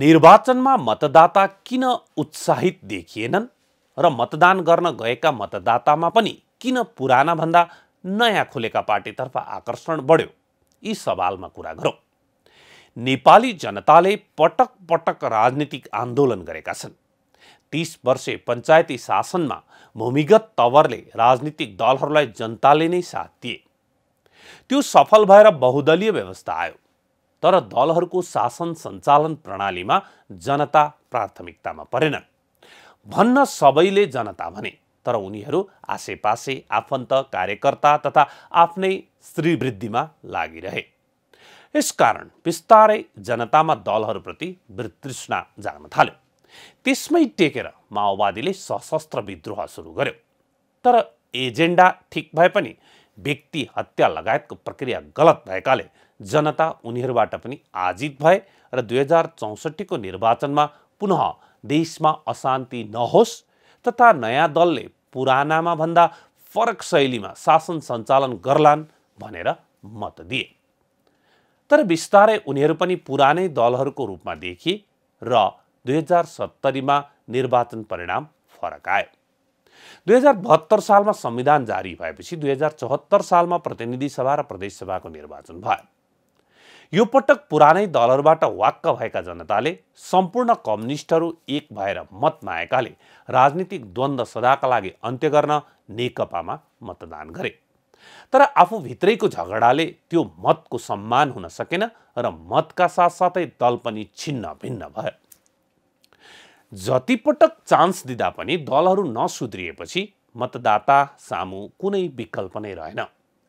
निर्वाचनमा मतदाता किन उत्साहित देखिएनन् र मतदान गर्न गएका मतदातामा पनि किन पुराना भन्दा नयाँ खुलेका पार्टीतर्फ आकर्षण बढ्यो यी सवालमा कुरा गरौँ नेपाली जनताले पटक पटक राजनीतिक आन्दोलन गरेका छन् तिस वर्षे पञ्चायती शासनमा भूमिगत तवरले राजनीतिक दलहरूलाई जनताले नै साथ दिए त्यो सफल भएर बहुदलीय व्यवस्था आयो तर दलहरूको शासन सञ्चालन प्रणालीमा जनता प्राथमिकतामा परेन भन्न सबैले जनता भने तर उनीहरू आसेपासे आफन्त कार्यकर्ता तथा आफ्नै श्रीवृद्धिमा लागिरहे यस कारण बिस्तारै जनतामा दलहरूप्रति वितृष्णा जान थाल्यो त्यसमै टेकेर माओवादीले सशस्त्र विद्रोह सुरु गर्यो तर एजेन्डा ठिक भए पनि व्यक्ति हत्या लगायतको प्रक्रिया गलत भएकाले जनता उनीहरूबाट पनि आजित भए र दुई हजार चौसठीको निर्वाचनमा पुनः देशमा अशान्ति नहोस् तथा नयाँ दलले पुरानामा भन्दा फरक शैलीमा शासन सञ्चालन गर्लान् भनेर मत दिए तर बिस्तारै उनीहरू पनि पुरानै दलहरूको रूपमा देखिए र दुई हजार सत्तरीमा निर्वाचन परिणाम फरक आयो दुई हजार बहत्तर सालमा संविधान जारी भएपछि दुई हजार चौहत्तर सालमा प्रतिनिधि सभा र प्रदेशसभाको निर्वाचन भयो यो पटक पुरानै दलहरूबाट वाक्क भएका जनताले सम्पूर्ण कम्युनिस्टहरू एक भएर मत माएकाले राजनीतिक द्वन्द्व सदाका लागि अन्त्य गर्न नेकपामा मतदान गरे तर आफूभित्रैको झगडाले त्यो मतको सम्मान हुन सकेन र मतका साथसाथै दल पनि छिन्न भिन्न भयो जतिपटक चान्स दिँदा पनि दलहरू नसुध्रिएपछि मतदाता सामु कुनै विकल्प नै रहेन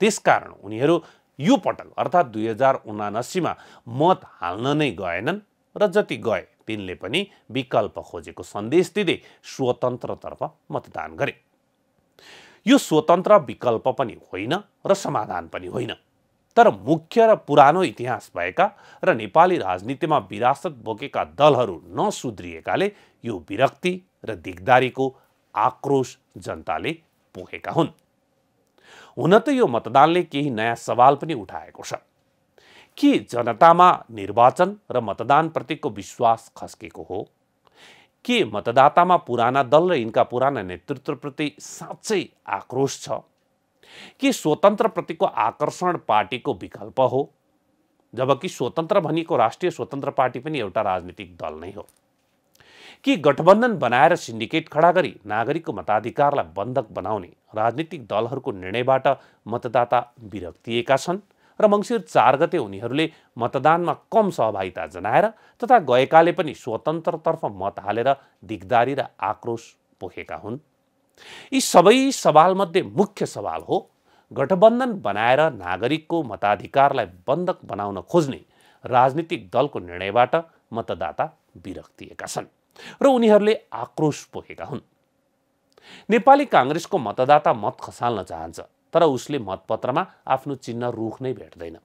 त्यसकारण उनीहरू यो पटक अर्थात् दुई हजार उनासीमा मत हाल्न नै गएनन् र जति गए तिनले पनि विकल्प खोजेको सन्देश दिँदै स्वतन्त्रतर्फ मतदान गरे यो स्वतन्त्र विकल्प पनि होइन र समाधान पनि होइन तर मुख्य र पुरानो इतिहास भएका र नेपाली राजनीतिमा विरासत बोकेका दलहरू नसुध्रिएकाले यो विरक्ति र दिगदारीको आक्रोश जनताले पोखेका हुन् हुन त यो मतदानले केही नयाँ सवाल पनि उठाएको छ के जनतामा निर्वाचन र मतदानप्रतिको विश्वास खस्केको हो के मतदातामा पुराना दल र यिनका पुराना नेतृत्वप्रति साँच्चै आक्रोश छ के स्वतन्त्रप्रतिको आकर्षण पार्टीको विकल्प हो जबकि स्वतन्त्र भनिएको राष्ट्रिय स्वतन्त्र पार्टी पनि एउटा राजनीतिक दल नै हो कि गठबन्धन बनाएर सिन्डिकेट खडा गरी नागरिकको मताधिकारलाई बन्धक बनाउने राजनीतिक दलहरूको निर्णयबाट मतदाता विरक्तिएका छन् र मङ्सिर चार गते उनीहरूले मतदानमा कम सहभागिता जनाएर तथा गएकाले पनि स्वतन्त्रतर्फ मत हालेर दिगदारी र आक्रोश पोखेका हुन् यी सबै सवालमध्ये मुख्य सवाल हो गठबन्धन बनाएर नागरिकको मताधिकारलाई बन्धक बनाउन खोज्ने राजनीतिक दलको निर्णयबाट मतदाता विरक्तिएका छन् र उनीहरूले आक्रोश पोखेका हुन् नेपाली काङ्ग्रेसको मतदाता मत खसाल्न चाहन्छ तर उसले मतपत्रमा आफ्नो चिन्ह रुख नै भेट्दैन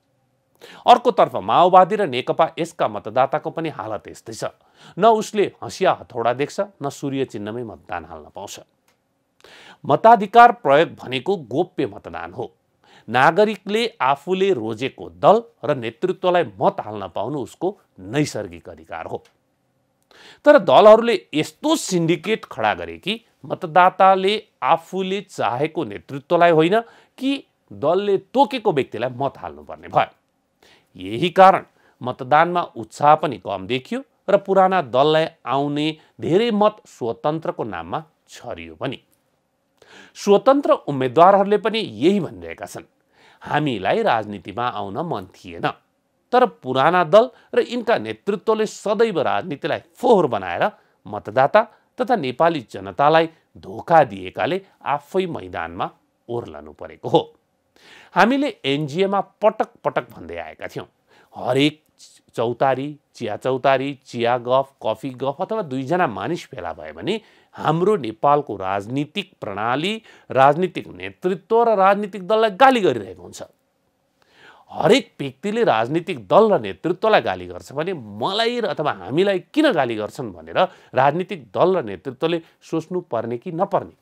अर्कोतर्फ माओवादी र नेकपा यसका मतदाताको पनि हालत यस्तै छ न उसले हँसिया हथौडा देख्छ न सूर्य चिन्हमै मतदान हाल्न पाउँछ मताधिकार प्रयोग भनेको गोप्य मतदान हो नागरिकले आफूले रोजेको दल र नेतृत्वलाई मत हाल्न पाउनु उसको नैसर्गिक अधिकार हो तर दलहरूले यस्तो सिन्डिकेट खडा गरे कि मतदाताले आफूले चाहेको नेतृत्वलाई होइन कि दलले तोकेको व्यक्तिलाई मत हाल्नुपर्ने भयो यही कारण मतदानमा उत्साह पनि कम देखियो र पुराना दललाई आउने धेरै मत स्वतन्त्रको नाममा छरियो पनि स्वतन्त्र उम्मेद्वारहरूले पनि यही भनिरहेका छन् हामीलाई राजनीतिमा आउन मन थिएन तर पुराना दल र यिनका नेतृत्वले सदैव राजनीतिलाई फोहोर बनाएर मतदाता तथा नेपाली जनतालाई धोका दिएकाले आफै मैदानमा ओर्लनु परेको हो हामीले एनजिएमा पटक पटक भन्दै आएका थियौँ हरेक चौतारी चिया चौतारी चिया गफ कफी गफ अथवा दुईजना मानिस फेला भयो भने हाम्रो नेपालको राजनीतिक प्रणाली राजनीतिक नेतृत्व र राजनीतिक दललाई गाली गरिरहेको हुन्छ हरेक व्यक्तिले राजनीतिक दल र नेतृत्वलाई गाली गर्छ भने मलाई र अथवा हामीलाई किन गाली गर्छन् भनेर राजनीतिक दल र नेतृत्वले सोच्नु पर्ने कि नपर्ने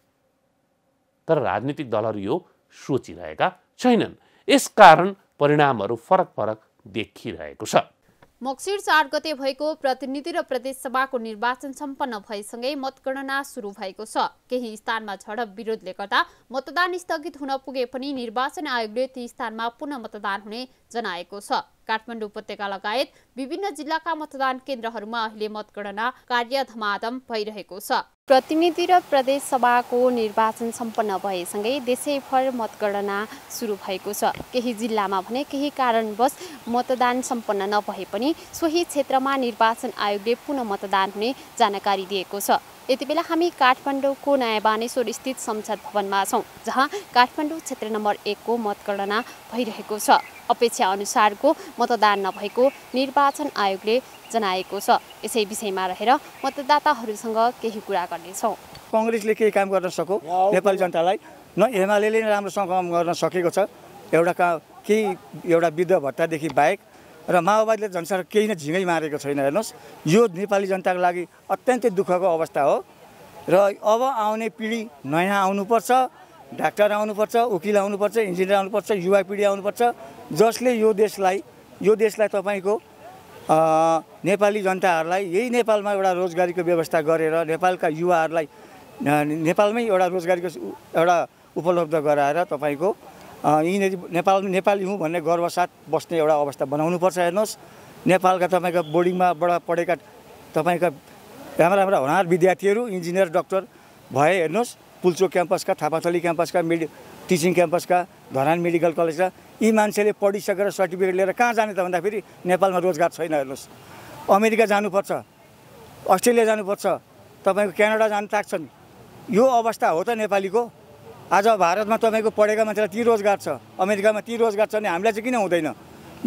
तर राजनीतिक दलहरू यो सोचिरहेका छैनन् यस कारण परिणामहरू फरक फरक देखिरहेको छ मक्सिर चार गते भएको प्रतिनिधि र प्रदेश सभाको निर्वाचन सम्पन्न भएसँगै मतगणना सुरु भएको छ केही स्थानमा झडप विरोधले गर्दा मतदान स्थगित हुन पुगे पनि निर्वाचन आयोगले ती स्थानमा पुनः मतदान हुने जनाएको छ काठमाडौँ उपत्यका लगायत विभिन्न जिल्लाका मतदान केन्द्रहरूमा अहिले मतगणना कार्य धमाधम भइरहेको छ प्रतिनिधि र प्रदेश सभाको निर्वाचन सम्पन्न भएसँगै देशैभर मतगणना सुरु भएको छ केही जिल्लामा भने केही कारणवश मतदान सम्पन्न नभए पनि सोही क्षेत्रमा निर्वाचन आयोगले पुनः मतदान हुने जानकारी दिएको छ यति बेला हामी काठमाडौँको नयाँ बानेश्वर स्थित संसद भवनमा छौँ जहाँ काठमाडौँ क्षेत्र नम्बर एकको मतगणना भइरहेको छ अपेक्षा अनुसारको मतदान नभएको निर्वाचन आयोगले जनाएको छ यसै विषयमा रहेर मतदाताहरूसँग केही कुरा गर्नेछौँ कङ्ग्रेसले केही काम गर्न सक्यो नेपाली जनतालाई न एमाले नै राम्रोसँग काम गर्न सकेको छ एउटा का केही एउटा वृद्ध भत्तादेखि बाहेक र माओवादीले झन्सार केही नै झिँगै मारेको छैन हेर्नुहोस् यो नेपाली जनताको लागि अत्यन्तै दुःखको अवस्था हो र अब आउने पिँढी नयाँ आउनुपर्छ डाक्टर आउनुपर्छ वकिल आउनुपर्छ इन्जिनियर आउनुपर्छ युवा पिँढी आउनुपर्छ जसले यो देशलाई यो देशलाई तपाईँको नेपाली जनताहरूलाई यही नेपालमा एउटा रोजगारीको व्यवस्था गरेर नेपालका युवाहरूलाई नेपालमै एउटा रोजगारीको एउटा उपलब्ध गराएर तपाईँको यहीँनिर नेपाल नेपाली हुँ भन्ने गर्वसाथ बस्ने एउटा अवस्था बनाउनुपर्छ हेर्नुहोस् नेपालका तपाईँका बोर्डिङमाबाट पढेका तपाईँका राम्रा राम्रा हुनार विद्यार्थीहरू इन्जिनियर डक्टर भए हेर्नुहोस् पुल्चोक क्याम्पसका थापाथली क्याम्पसका मेडि टिचिङ क्याम्पसका धरान मेडिकल कलेजका यी मान्छेले पढिसकेर सर्टिफिकेट लिएर कहाँ जाने त भन्दाखेरि नेपालमा रोजगार छैन हेर्नुहोस् अमेरिका जानुपर्छ अस्ट्रेलिया जानुपर्छ तपाईँको क्यानाडा जानु ताक्छन् यो अवस्था हो त नेपालीको आज भारतमा तपाईँको पढेका मान्छेलाई ती रोजगार छ अमेरिकामा ती रोजगार छ भने हामीलाई चाहिँ किन हुँदैन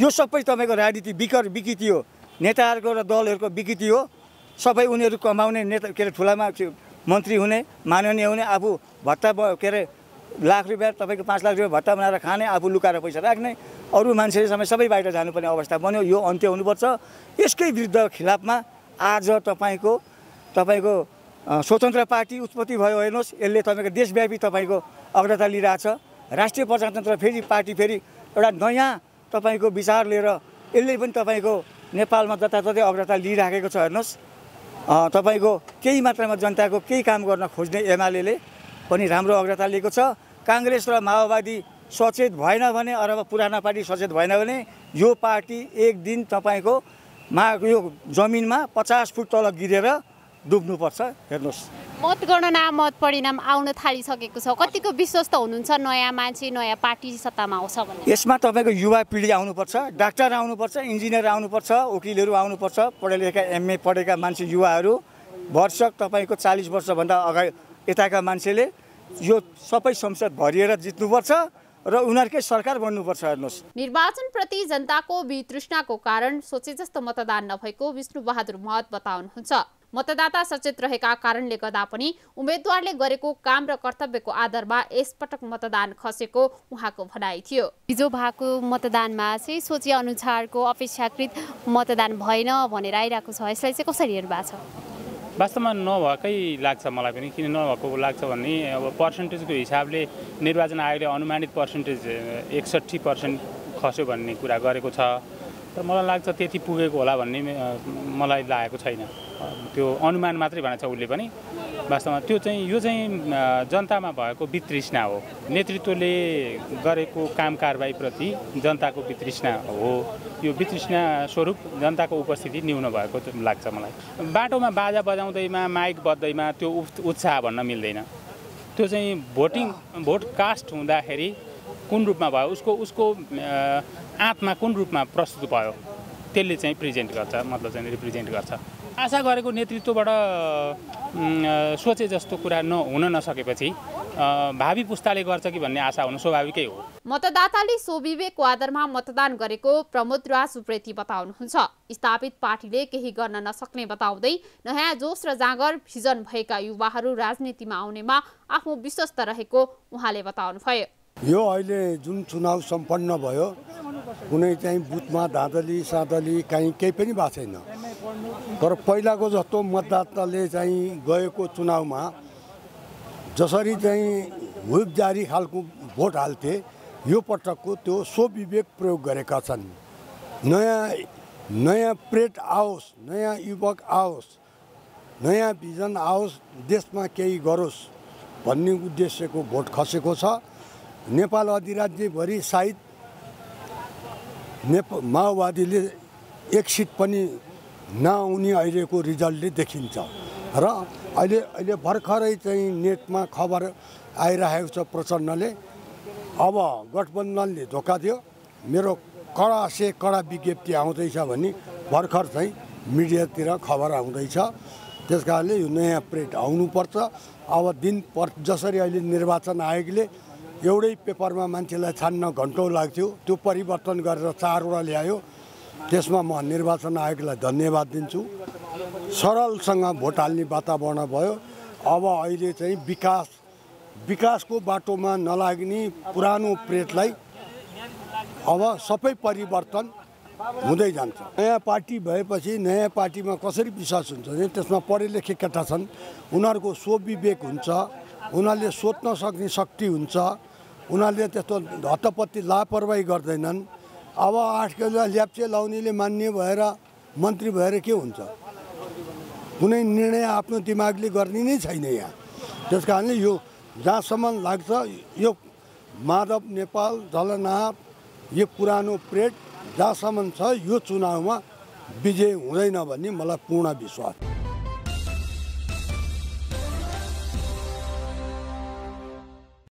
यो सबै तपाईँको राजनीति विकर विकृति हो नेताहरूको र दलहरूको विकृति हो सबै उनीहरू कमाउने नेता के अरे ठुलामा मन्त्री हुने माननीय हुने आफू भत्ता के अरे लाख रुपियाँ तपाईँको पाँच लाख रुपियाँ भत्ता बनाएर खाने आफू लुकाएर पैसा राख्ने अरू मान्छेले समय सबै बाहिर जानुपर्ने अवस्था बन्यो यो अन्त्य हुनुपर्छ यसकै विरुद्ध खिलाफमा आज तपाईँको तपाईँको स्वतन्त्र पार्टी उत्पत्ति भयो हेर्नुहोस् यसले तपाईँको देशव्यापी तपाईँको अग्रता लिइरहेछ राष्ट्रिय प्रजातन्त्र फेरि पार्टी फेरि एउटा नयाँ तपाईँको विचार लिएर यसले पनि तपाईँको नेपालमा जताततै अग्रता लिइराखेको छ हेर्नुहोस् तपाईँको केही मात्रामा जनताको केही काम गर्न खोज्ने एमाले पनि राम्रो अग्रता लिएको छ काङ्ग्रेस र माओवादी सचेत भएन भने अथवा पुराना पार्टी सचेत भएन भने यो पार्टी एक दिन तपाईँको मा यो जमिनमा पचास फुट तल गिरेर डुब्नुपर्छ हेर्नुहोस् मतगणना मत परिणाम आउन थालिसकेको छ कतिको विश्वस्त हुनुहुन्छ नयाँ मान्छे नयाँ पार्टी सत्तामा आउँछ भने यसमा तपाईँको युवा पिँढी आउनुपर्छ डाक्टर आउनुपर्छ इन्जिनियर आउनुपर्छ वकिलहरू आउनुपर्छ पढे लेखेका एमए पढेका मान्छे युवाहरू वर्षक तपाईँको चालिस वर्षभन्दा अगाडि यताका मान्छेले यो सबै संसद भरिएर जित्नुपर्छ र उनीहरूकै सरकार बन्नुपर्छ हेर्नुहोस् निर्वाचनप्रति जनताको वितृष्णाको कारण सोचे जस्तो मतदान नभएको विष्णु बहादुर महत बताउनुहुन्छ मतदाता सचेत रहेका कारणले गर्दा पनि उम्मेद्वारले गरेको काम र कर्तव्यको आधारमा यसपटक मतदान खसेको उहाँको भनाइ थियो हिजो भएको मतदानमा चाहिँ सोचे अनुसारको अपेक्षाकृत मतदान भएन भनेर आइरहेको छ यसलाई चाहिँ कसरी हेर्नु भएको छ वास्तवमा नभएकै लाग्छ मलाई पनि किन नभएको लाग्छ भने अब पर्सेन्टेजको हिसाबले निर्वाचन आयोगले अनुमानित पर्सेन्टेज एकसट्ठी पर्सेन्ट खस्यो भन्ने कुरा गरेको छ तर मलाई लाग्छ त्यति पुगेको होला भन्ने मलाई लागेको छैन त्यो अनुमान मात्रै भनेको छ उसले पनि वास्तवमा त्यो चाहिँ यो चाहिँ जनतामा भएको वितृष्णा हो नेतृत्वले गरेको काम कारबाहीप्रति जनताको वितृष्णा हो यो वितृष्णा स्वरूप जनताको उपस्थिति न्यून भएको लाग्छ मलाई बाटोमा बाजा बजाउँदैमा माइक बज्दैमा त्यो उत्साह भन्न मिल्दैन त्यो चाहिँ भोटिङ भोट कास्ट हुँदाखेरि कुन रूपमा भयो उसको उसको आँपमा कुन रूपमा प्रस्तुत भयो त्यसले चाहिँ प्रेजेन्ट गर्छ मतलब चाहिँ रिप्रेजेन्ट गर्छ आशा गरेको नेतृत्वबाट सोचे जस्तो कुरा नहुन नसकेपछि भावी पुस्ताले गर्छ कि भन्ने आशा हुनु स्वाभाविकै हो मतदाताले स्वविवेकको आधारमा मतदान गरेको प्रमोद राज सुप्रेती बताउनुहुन्छ स्थापित पार्टीले केही गर्न नसक्ने बताउँदै नयाँ जोस र जाँगर भिजन भएका युवाहरू राजनीतिमा आउनेमा आफू विश्वस्त रहेको उहाँले बताउनुभयो यो अहिले जुन चुनाव सम्पन्न भयो कुनै चाहिँ बुथमा धाँधली साँधली काहीँ केही पनि भएको छैन तर पहिलाको जस्तो मतदाताले चाहिँ गएको चुनावमा जसरी चाहिँ हुप जारी खालको भोट हाल्थे यो पटकको त्यो स्वविवेक प्रयोग गरेका छन् नयाँ नयाँ प्रेट आओस् नयाँ युवक आओस् नयाँ भिजन आओस् देशमा केही गरोस् भन्ने उद्देश्यको भोट खसेको छ नेपाल अधिराज्यभरि सायद नेप माओवादीले एक सिट पनि न उनी अहिलेको रिजल्टले देखिन्छ र अहिले अहिले भर्खरै चाहिँ नेटमा खबर आइरहेको छ प्रचण्डले अब गठबन्धनले धोका दियो मेरो कडा से कडा विज्ञप्ति आउँदैछ भने भर्खर चाहिँ मिडियातिर खबर आउँदैछ त्यस कारणले यो नयाँ प्रेट आउनुपर्छ अब दिन पर जसरी अहिले निर्वाचन आयोगले एउटै पेपरमा मान्छेलाई छान्न घन्टौँ लाग्थ्यो त्यो परिवर्तन गरेर चारवटा ल्यायो त्यसमा म निर्वाचन आयोगलाई धन्यवाद दिन्छु सरलसँग भोट हाल्ने वातावरण भयो अब अहिले चाहिँ विकास विकासको बाटोमा नलाग्ने पुरानो प्रेतलाई अब सबै परिवर्तन हुँदै जान्छ नयाँ पार्टी भएपछि नयाँ पार्टीमा कसरी विश्वास हुन्छ भने त्यसमा पढे लेखे केटा छन् उनीहरूको स्वविवेक हुन्छ उनीहरूले सोध्न सक्ने शक्ति हुन्छ उनीहरूले त्यस्तो हतपत्ती लापरवाही गर्दैनन् अब आठ केजुवा ल्याप्चे लाउनेले मान्य भएर मन्त्री भएर के हुन्छ कुनै निर्णय आफ्नो दिमागले गर्ने नै छैन यहाँ त्यस कारणले यो जहाँसम्म लाग्छ यो माधव नेपाल जलनाथ यो पुरानो प्रेट जहाँसम्म छ यो चुनावमा विजय हुँदैन भन्ने मलाई पूर्ण विश्वास